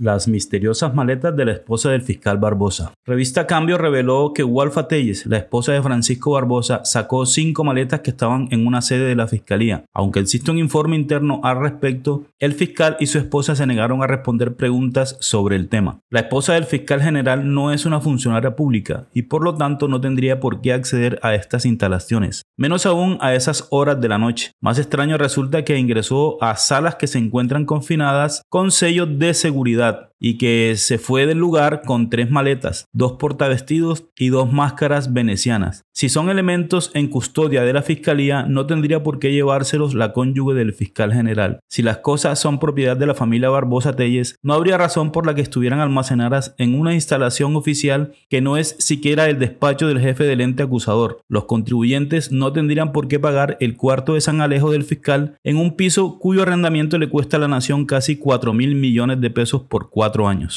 Las misteriosas maletas de la esposa del fiscal Barbosa. Revista Cambio reveló que Walfa Telles, la esposa de Francisco Barbosa, sacó cinco maletas que estaban en una sede de la fiscalía. Aunque existe un informe interno al respecto, el fiscal y su esposa se negaron a responder preguntas sobre el tema. La esposa del fiscal general no es una funcionaria pública y por lo tanto no tendría por qué acceder a estas instalaciones, menos aún a esas horas de la noche. Más extraño resulta que ingresó a salas que se encuentran confinadas con sellos de seguridad banget y que se fue del lugar con tres maletas, dos portavestidos y dos máscaras venecianas. Si son elementos en custodia de la fiscalía, no tendría por qué llevárselos la cónyuge del fiscal general. Si las cosas son propiedad de la familia Barbosa Telles, no habría razón por la que estuvieran almacenadas en una instalación oficial que no es siquiera el despacho del jefe del ente acusador. Los contribuyentes no tendrían por qué pagar el cuarto de San Alejo del fiscal en un piso cuyo arrendamiento le cuesta a la nación casi 4 mil millones de pesos por cuatro cuatro años.